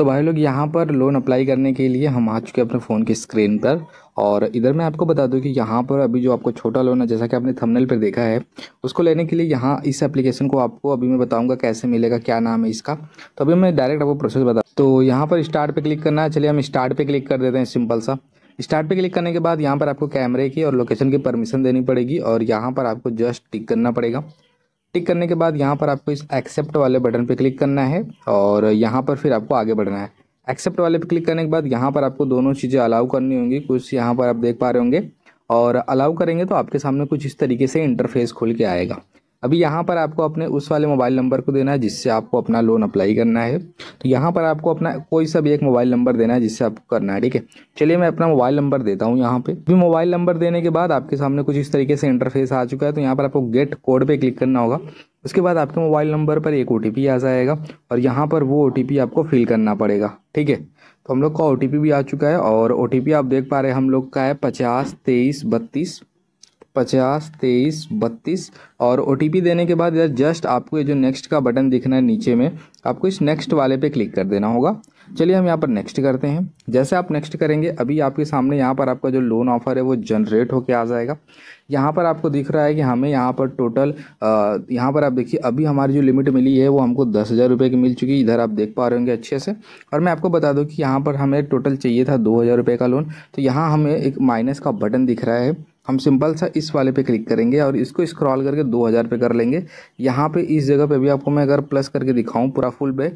तो भाई लोग यहाँ पर लोन अप्लाई करने के लिए हम आ चुके हैं अपने फ़ोन की स्क्रीन पर और इधर मैं आपको बता दूं कि यहाँ पर अभी जो आपको छोटा लोन है जैसा कि आपने थंबनेल पर देखा है उसको लेने के लिए यहाँ इस एप्लीकेशन को आपको अभी मैं बताऊँगा कैसे मिलेगा क्या नाम है इसका तो अभी मैं डायरेक्ट आपको प्रोसेस बता तो यहाँ पर स्टार्ट पर क्लिक करना है चलिए हम स्टार्ट पर क्लिक कर देते हैं सिंपल सा स्टार्ट पे क्लिक करने के बाद यहाँ पर आपको कैमरे की और लोकेशन की परमिशन देनी पड़ेगी और यहाँ पर आपको जस्ट टिक करना पड़ेगा टिक करने के बाद यहाँ पर आपको इस एक्सेप्ट वाले बटन पर क्लिक करना है और यहाँ पर फिर आपको आगे बढ़ना है एक्सेप्ट वाले पर क्लिक करने के बाद यहाँ पर आपको दोनों चीज़ें अलाउ करनी होंगी कुछ यहाँ पर आप देख पा रहे होंगे और अलाउ करेंगे तो आपके सामने कुछ इस तरीके से इंटरफेस खुल के आएगा अभी यहाँ पर आपको अपने उस वाले मोबाइल नंबर को देना है जिससे आपको अपना लोन अप्लाई करना है तो यहाँ पर आपको अपना कोई सा भी एक मोबाइल नंबर देना है जिससे आपको करना है ठीक है चलिए मैं अपना मोबाइल नंबर देता हूँ यहाँ पे अभी मोबाइल नंबर देने के बाद आपके सामने कुछ इस तरीके से इंटरफेस आ चुका है तो यहाँ पर आपको गेट कोड पर क्लिक करना होगा उसके बाद आपके मोबाइल नंबर पर एक ओ आ जाएगा और यहाँ पर वो ओ आपको फिल करना पड़ेगा ठीक है तो हम लोग का ओ भी आ चुका है और ओ आप देख पा रहे हैं हम लोग का है पचास तेईस बत्तीस पचास तेईस बत्तीस और ओ देने के बाद इधर जस्ट आपको ये जो नेक्स्ट का बटन दिखना है नीचे में आपको इस नेक्स्ट वाले पे क्लिक कर देना होगा चलिए हम यहाँ पर नेक्स्ट करते हैं जैसे आप नेक्स्ट करेंगे अभी आपके सामने यहाँ पर आपका जो लोन ऑफर है वो जनरेट होके आ जाएगा यहाँ पर आपको दिख रहा है कि हमें यहाँ पर टोटल यहाँ पर आप देखिए अभी हमारी जो लिमिट मिली है वो हमको दस हज़ार रुपये की मिल चुकी है इधर आप देख पा रहे होंगे अच्छे से और मैं आपको बता दूँ कि यहाँ पर हमें टोटल चाहिए था दो हज़ार रुपये का लोन तो यहाँ हमें एक माइनस का बटन दिख रहा है हम सिंपल सा इस वाले पे क्लिक करेंगे और इसको स्क्रॉल करके 2000 पे कर लेंगे यहाँ पे इस जगह पे भी आपको मैं अगर प्लस करके दिखाऊँ पूरा फुल पे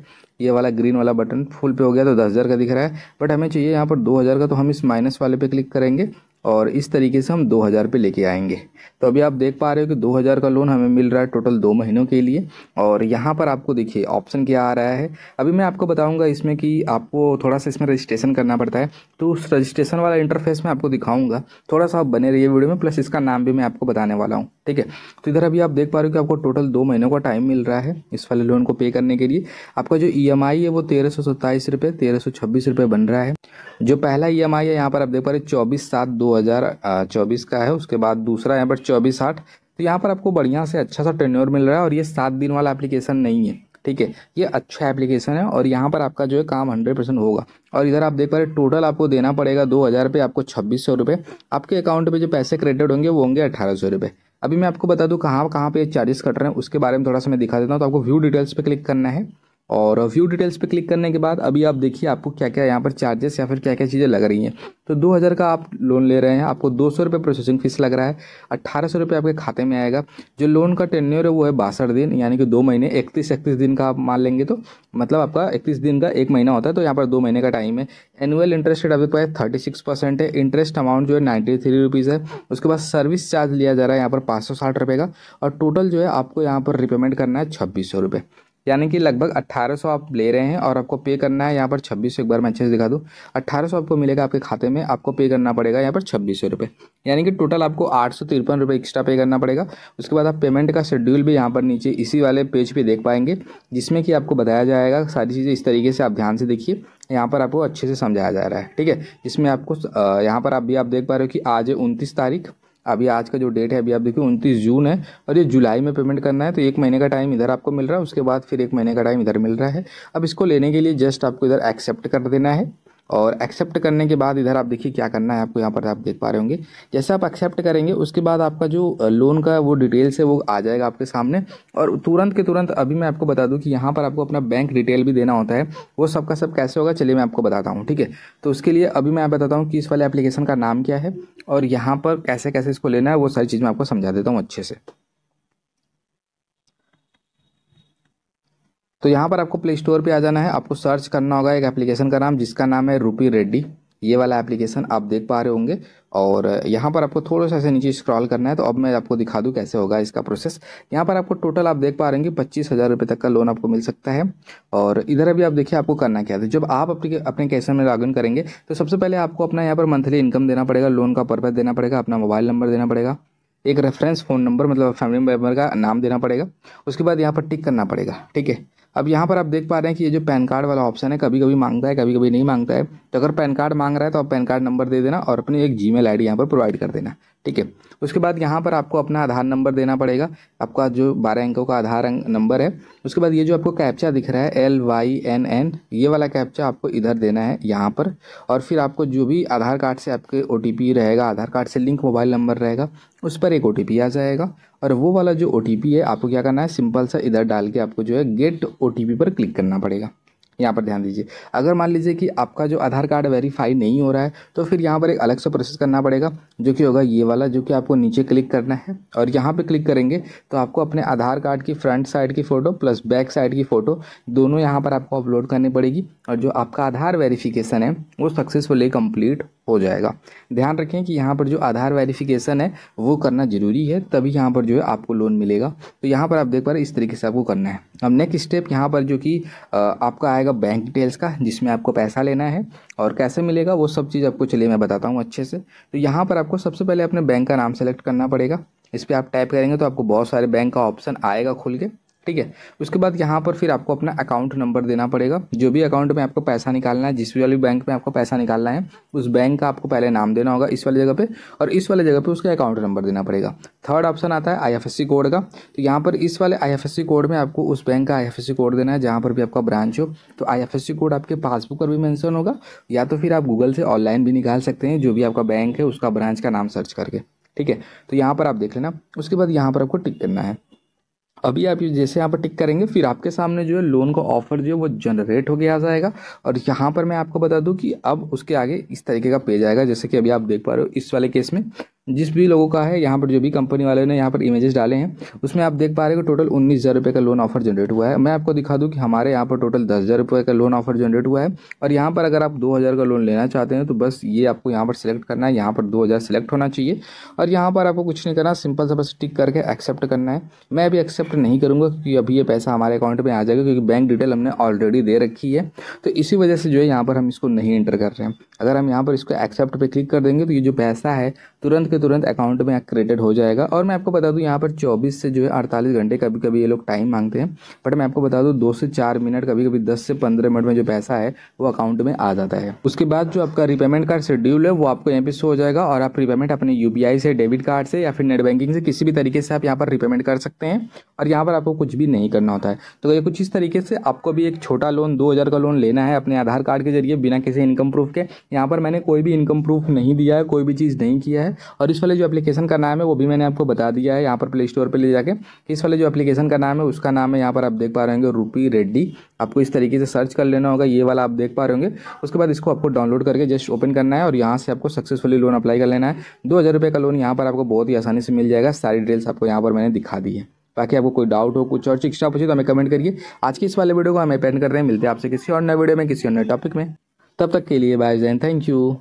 ये वाला ग्रीन वाला बटन फुल पे हो गया तो दस हज़ार का दिख रहा है बट हमें चाहिए यहाँ पर दो हज़ार का तो हम इस माइनस वाले पे क्लिक करेंगे और इस तरीके से हम 2000 पे लेके आएंगे तो अभी आप देख पा रहे हो कि 2000 का लोन हमें मिल रहा है टोटल दो महीनों के लिए और यहाँ पर आपको देखिए ऑप्शन क्या आ रहा है अभी मैं आपको बताऊँगा इसमें कि आपको थोड़ा सा इसमें रजिस्ट्रेशन करना पड़ता है तो उस रजिस्ट्रेशन वाला इंटरफेस मैं आपको दिखाऊँगा थोड़ा सा आप बने रहिए वीडियो में प्लस इसका नाम भी मैं आपको बताने वाला हूँ ठीक है तो इधर अभी आप देख पा रहे हो कि आपको टोटल दो महीनों का टाइम मिल रहा है इस वाले लोन को पे करने के लिए आपका जो ई e है वो तेरह सौ सत्ताईस रुपये तेरह सौ छब्बीस रुपये बन रहा है जो पहला ई एम आई है यहाँ पर आप देख पा रहे चौबीस सात दो हज़ार चौबीस का है उसके बाद दूसरा यहाँ पर चौबीस आठ तो यहाँ पर आपको बढ़िया से अच्छा सा टेन्योर मिल रहा है और ये सात दिन वाला एप्लीकेशन नहीं है ठीक है ये अच्छा एप्लीकेशन है और यहाँ पर आपका जो है काम हंड्रेड परसेंट होगा और इधर आप देख पा रहे टोटल आपको देना पड़ेगा दो हज़ार रुपये आपको छब्बीस सौ रुपये आपके अकाउंट पे जो पैसे क्रेडिट होंगे वो होंगे अठारह सौ रुपये अभी मैं आपको बता दूँ कहाँ कहाँ पर चार्जेस कट रहे हैं उसके बारे में थोड़ा सा मैं दिखा देता हूँ तो आपको व्यू डिटेल्स पे क्लिक करना है और व्यू डिटेल्स पे क्लिक करने के बाद अभी आप देखिए आपको क्या क्या यहाँ पर चार्जेस या फिर क्या क्या चीज़ें लग रही हैं तो 2000 का आप लोन ले रहे हैं आपको दो सौ प्रोसेसिंग फ़ीस लग रहा है अट्ठारह सौ आपके खाते में आएगा जो लोन का टेन्योर है वो है बासठ दिन यानी कि दो महीने इकतीस इकतीस दिन का आप मान लेंगे तो मतलब आपका इकतीस दिन का एक महीना होता है तो यहाँ पर दो महीने का टाइम है एनुअल इंटरेस्ट रेट अभी पाए थर्टी सिक्स परसेंट है इंटरेस्ट अमाउंट जो है नाइन्टी थ्री रुपीज़ है उसके बाद सर्विस चार्ज लिया जा रहा है यहाँ पर पाँच सौ साठ रुपये का और टोटल जो है आपको यहाँ पर रिपेमेंट करना है छब्बीस सौ रुपये यानी कि लगभग 1800 आप ले रहे हैं और आपको पे करना है यहाँ पर छब्बीस एक बार मैं अच्छे से दिखा दूँ 1800 आपको मिलेगा आपके खाते में आपको पे करना पड़ेगा यहाँ पर छब्बीस सौ रुपये यानी कि टोटल आपको आठ सौ तिरपन रुपये एक्स्ट्रा पे करना पड़ेगा उसके बाद आप पेमेंट का शेड्यूल भी यहाँ पर नीचे इसी वाले पेज पर पे देख पाएंगे जिसमें कि आपको बताया जाएगा सारी चीज़ें इस तरीके से आप ध्यान से देखिए यहाँ पर आपको अच्छे से समझाया जा रहा है ठीक है इसमें आपको यहाँ पर आप भी आप देख पा रहे हो कि आज है उनतीस तारीख अभी आज का जो डेट है अभी आप देखिए उनतीस जून है और ये जुलाई में पेमेंट करना है तो एक महीने का टाइम इधर आपको मिल रहा है उसके बाद फिर एक महीने का टाइम इधर मिल रहा है अब इसको लेने के लिए जस्ट आपको इधर एक्सेप्ट कर देना है और एक्सेप्ट करने के बाद इधर आप देखिए क्या करना है आपको यहाँ पर आप देख पा रहे होंगे जैसे आप एक्सेप्ट करेंगे उसके बाद आपका जो लोन का वो डिटेल्स है वो आ जाएगा आपके सामने और तुरंत के तुरंत अभी मैं आपको बता दूँ कि यहाँ पर आपको अपना बैंक डिटेल भी देना होता है वो सबका सब कैसे होगा चलिए मैं आपको बताता हूँ ठीक है तो उसके लिए अभी मैं बताता हूँ कि इस वाले एप्लीकेशन का नाम क्या है और यहाँ पर कैसे कैसे इसको लेना है वो सारी चीज़ मैं आपको समझा देता हूँ अच्छे से तो यहाँ पर आपको प्ले स्टोर पर आ जाना है आपको सर्च करना होगा एक एप्लीकेशन का नाम जिसका नाम है रूपी रेड्डी ये वाला एप्लीकेशन आप देख पा रहे होंगे और यहाँ पर आपको थोड़ा सा ऐसे नीचे स्क्रॉल करना है तो अब मैं आपको दिखा दूँ कैसे होगा इसका प्रोसेस यहाँ पर आपको टोटल आप देख पा रहे होंगे पच्चीस हज़ार रुपये तक का लोन आपको मिल सकता है और इधर अभी आप देखिए आपको करना क्या है तो जब आप अपने अपने कैसे में लॉगिन करेंगे तो सबसे पहले आपको अपना यहाँ पर मंथली इनकम देना पड़ेगा लोन का पर्पज़ देना पड़ेगा अपना मोबाइल नंबर देना पड़ेगा एक रेफरेंस फ़ोन नंबर मतलब फैमिली मेम्बर का नाम देना पड़ेगा उसके बाद यहाँ पर टिक करना पड़ेगा ठीक है अब यहाँ पर आप देख पा रहे हैं कि ये जो पैन कार्ड वाला ऑप्शन है कभी कभी मांगता है कभी कभी नहीं मांगता है तो अगर पैन कार्ड मांग रहा है तो आप पैन कार्ड नंबर दे देना और अपनी एक जी मेल आई यहाँ पर प्रोवाइड कर देना ठीक है उसके बाद यहाँ पर आपको अपना आधार नंबर देना पड़ेगा आपका जो बारह अंकों का आधार नंबर है उसके बाद ये जो आपको कैप्चा दिख रहा है एल वाई एन एन ये वाला कैप्चा आपको इधर देना है यहाँ पर और फिर आपको जो भी आधार कार्ड से आपके ओ रहेगा आधार कार्ड से लिंक मोबाइल नंबर रहेगा उस पर एक ओ आ जाएगा और वो वाला जो ओ है आपको क्या करना है सिंपल सा इधर डाल के आपको जो है गेट ओ पर क्लिक करना पड़ेगा यहाँ पर ध्यान दीजिए अगर मान लीजिए कि आपका जो आधार कार्ड वेरीफाई नहीं हो रहा है तो फिर यहाँ पर एक अलग से प्रोसेस करना पड़ेगा जो कि होगा ये वाला जो कि आपको नीचे क्लिक करना है और यहाँ पे क्लिक करेंगे तो आपको अपने आधार कार्ड की फ्रंट साइड की फ़ोटो प्लस बैक साइड की फ़ोटो दोनों यहाँ पर आपको अपलोड करनी पड़ेगी और जो आपका आधार वेरीफिकेशन है वो सक्सेसफुली कम्प्लीट हो जाएगा ध्यान रखें कि यहाँ पर जो आधार वेरिफिकेशन है वो करना ज़रूरी है तभी यहाँ पर जो है आपको लोन मिलेगा तो यहाँ पर आप देख पा रहे इस तरीके से आपको करना है अब नेक्स्ट स्टेप यहाँ पर जो कि आपका आएगा बैंक डिटेल्स का जिसमें आपको पैसा लेना है और कैसे मिलेगा वो सब चीज़ आपको चलिए मैं बताता हूँ अच्छे से तो यहाँ पर आपको सबसे पहले अपने बैंक का नाम सेलेक्ट करना पड़ेगा इस पर आप टाइप करेंगे तो आपको बहुत सारे बैंक का ऑप्शन आएगा खुल के ठीक है उसके बाद यहाँ पर फिर आपको अपना अकाउंट नंबर देना पड़ेगा जो भी अकाउंट में आपको पैसा निकालना है जिस वाली बैंक में आपको पैसा निकालना है उस बैंक का आपको पहले नाम देना होगा इस वाली जगह पे और इस वाले जगह पे उसका अकाउंट नंबर देना पड़ेगा थर्ड ऑप्शन आता है आईएफएससी कोड का तो यहाँ पर इस वाले आई कोड में आपको उस बैंक का आई कोड देना है जहाँ पर भी आपका ब्रांच हो तो आई कोड आपके पासबुक पर भी मैंसन होगा या तो फिर आप गूगल से ऑनलाइन भी निकाल सकते हैं जो भी आपका बैंक है उसका ब्रांच का नाम सर्च करके ठीक है तो यहाँ पर आप देख लेना उसके बाद यहाँ पर आपको टिक करना है अभी आप जैसे यहाँ पर टिक करेंगे फिर आपके सामने जो है लोन का ऑफर जो है वो जनरेट हो गया जाएगा और यहाँ पर मैं आपको बता दूँ कि अब उसके आगे इस तरीके का पेज आएगा जैसे कि अभी आप देख पा रहे हो इस वाले केस में जिस भी लोगों का है यहाँ पर जो भी कंपनी वाले ने यहाँ पर इमेजेस डाले हैं उसमें आप देख पा रहे हो टोटल उन्नीस हज़ार रुपये का लोन ऑफर जनरेट हुआ है मैं आपको दिखा दूँ कि हमारे यहाँ पर टोटल दस हज़ार रुपये का लोन ऑफर जनरेट हुआ है और यहाँ पर अगर आप दो हज़ार का लोन लेना चाहते हैं तो बस ये आपको यहाँ पर सिलेक्ट करना है यहाँ पर दो हज़ार सेलेक्ट होना चाहिए और यहाँ पर आपको कुछ नहीं करना सिंपल से बस टिक करके एक्सेप्ट करना है मैं अभी एक्सेप्ट नहीं करूँगा क्योंकि अभी ये पैसा हमारे अकाउंट में आ जाएगा क्योंकि बैंक डिटेल हमने ऑलरेडी दे रखी है तो इसी वजह से जो है यहाँ पर हम इसको नहीं इंटर कर रहे हैं अगर हम यहाँ पर इसको एक्सेप्ट पर क्लिक कर देंगे तो ये जो पैसा है तुरंत के तुरंत अकाउंट में क्रेडिट हो जाएगा और मैं आपको बता दूँ यहाँ पर चौबीस से जो है अड़तालीस घंटे कभी कभी ये लोग टाइम मांगते हैं बट मैं आपको बता दूँ दो से चार मिनट कभी कभी दस से पंद्रह मिनट में जो पैसा है वो अकाउंट में आ जाता है उसके बाद जो आपका रिपेमेंट का शेड्यूल है वो आपको यहाँ पे शो हो जाएगा और आप रिपेमेंट अपने यू से डेबिट कार्ड से या फिर नेट बैंकिंग से किसी भी तरीके से आप यहाँ पर रिपेमेंट कर सकते हैं और यहाँ पर आपको कुछ भी नहीं करना होता है तो ये कुछ इस तरीके से आपको भी एक छोटा लोन दो हज़ार का लोन लेना है अपने आधार कार्ड के जरिए बिना किसी इनकम प्रूफ के यहाँ पर मैंने कोई भी इनकम प्रूफ नहीं दिया है कोई भी चीज़ नहीं किया है और इस वाले जो एप्लीकेशन का नाम है वो भी मैंने आपको बता दिया है यहाँ पर प्ले स्टोर पर ले जाके इस वाले जो एप्लीकेशन का नाम है उसका नाम है यहाँ पर आप देख पा रहे होंगे रूपी रेड्डी आपको इस तरीके से सर्च कर लेना होगा ये वाला आप देख पा रहे होंगे उसके बाद इसको आपको डाउनलोड करके जस्ट ओपन करना है और यहाँ से आपको सक्सेसफुली लोन अप्लाई कर लेना है दो हज़ार रुपये का लोन यहाँ पर आपको बहुत ही आसानी से मिल जाएगा सारी डिटेल्स आपको यहाँ पर मैंने दिखा दी है बाकी आपको कोई डाउट हो कुछ और शिक्षा पूछे तो हमें कमेंट करिए आज की इस वाले वीडियो को हमें अटेंड कर रहे हैं मिलते हैं आपसे किसी और नए वीडियो में किसी और नए टॉपिक में तब तक के लिए बाय जैन थैंक यू